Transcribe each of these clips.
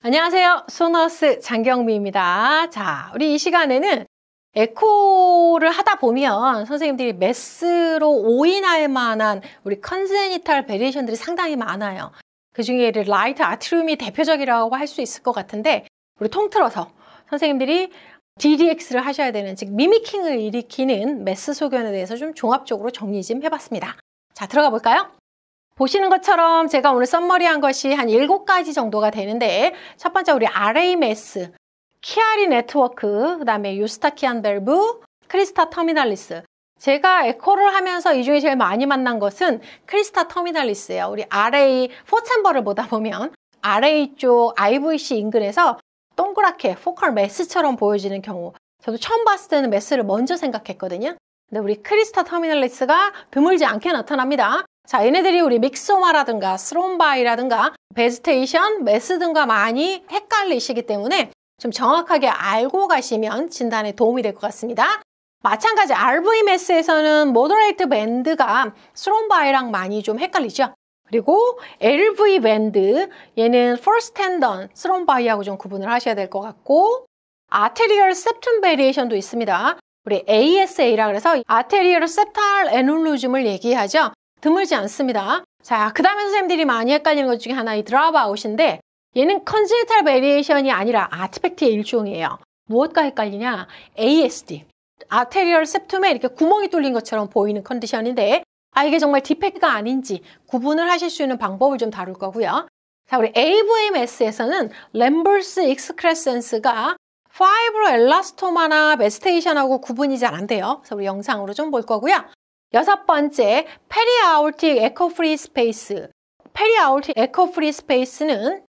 안녕하세요. 소너스 장경미입니다. 자, 우리 이 시간에는 에코를 하다 보면 선생님들이 메스로 오인할 만한 우리 컨제이탈 베리에이션들이 상당히 많아요. 그 중에 라이트 아트륨이 대표적이라고 할 수 있을 것 같은데 우리 통틀어서 선생님들이 DDX를 하셔야 되는 즉 미미킹을 일으키는 메스 소견에 대해서 좀 종합적으로 정리 좀 해봤습니다. 자 들어가 볼까요? 보시는 것처럼 제가 오늘 썸머리한 것이 한 7가지 정도가 되는데 첫 번째 우리 RAMS, 키아리 네트워크, 그 다음에 유스타키안 밸브, 크리스타 터미널리스 제가 에코를 하면서 이 중에 제일 많이 만난 것은 크리스타 터미널리스예요. 우리 RA 포챔버를 보다 보면 RA 쪽 IVC 인근에서 동그랗게 포컬 메스처럼 보여지는 경우 저도 처음 봤을 때는 메스를 먼저 생각했거든요. 근데 우리 크리스타 터미널리스가 드물지 않게 나타납니다. 자, 얘네들이 우리 믹소마라든가 스롬바이라든가 베지테이션, 메스 등과 많이 헷갈리시기 때문에 좀 정확하게 알고 가시면 진단에 도움이 될 것 같습니다. 마찬가지 RVMS에서는 모더레이트 밴드가 스롬바이랑 많이 좀 헷갈리죠. 그리고 LV 밴드 얘는 f 스 r s t 스론 바이하고 좀 구분을 하셔야 될 것 같고 아테리얼 셉툼 베리에이션도 있습니다. 우리 ASA라 그래서 아테리얼 셉탈 에놀루즘을 얘기하죠. 드물지 않습니다. 자, 그 다음에 선생님들이 많이 헷갈리는 것 중에 하나 이 드랍아웃인데 얘는 컨지니탈 베리에이션이 아니라 아티팩트의 일종이에요. 무엇과 헷갈리냐? ASD. 아테리얼 셉툼에 이렇게 구멍이 뚫린 것처럼 보이는 컨디션인데 아 이게 정말 디펙트가 아닌지 구분을 하실 수 있는 방법을 좀 다룰 거고요. 자 우리 AVMS에서는 램버스 익스크레센스가 파이브로 엘라스토마나 베스테이션하고 구분이 잘 안 돼요. 그래서 우리 영상으로 좀 볼 거고요. 여섯 번째, 페리아울틱 에코프리 스페이스. 페리아울틱 에코프리 스페이스는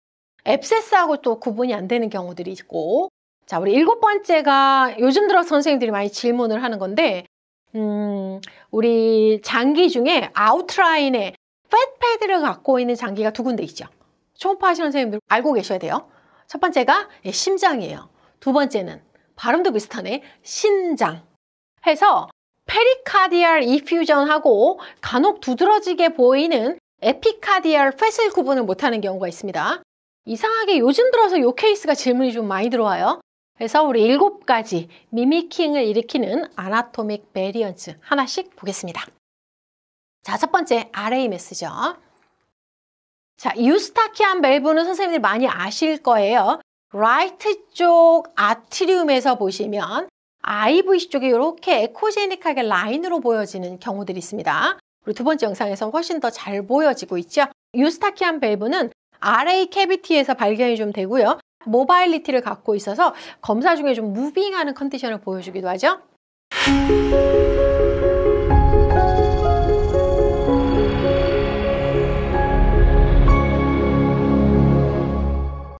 앱세스하고 또 구분이 안 되는 경우들이 있고 자, 우리 일곱 번째가 요즘 들어 선생님들이 많이 질문을 하는 건데 음, 우리 장기 중에 아웃라인에 팻패드를 갖고 있는 장기가 두 군데 있죠. 초음파 하시는 선생님들 알고 계셔야 돼요. 첫 번째가 예, 심장이에요. 두 번째는 발음도 비슷하네. 신장. 해서 페리카디알 이퓨전하고 간혹 두드러지게 보이는 에피카디알 패슬 구분을 못하는 경우가 있습니다. 이상하게 요즘 들어서 요 케이스가 질문이 좀 많이 들어와요. 그래서 우리 일곱 가지 미미킹을 일으키는 아나토믹 베리언츠 하나씩 보겠습니다. 자, 첫 번째 RA 메스죠. 자, 유스타키안 밸브는 선생님들 많이 아실 거예요. 라이트 쪽 아트리움에서 보시면 IVC 쪽이 이렇게 에코제닉하게 라인으로 보여지는 경우들이 있습니다. 그리고두 번째 영상에서는 훨씬 더 잘 보여지고 있죠. 유스타키안 밸브는 RA 캐비티에서 발견이 좀 되고요. 모바일리티를 갖고 있어서 검사 중에 좀 무빙하는 컨디션을 보여주기도 하죠.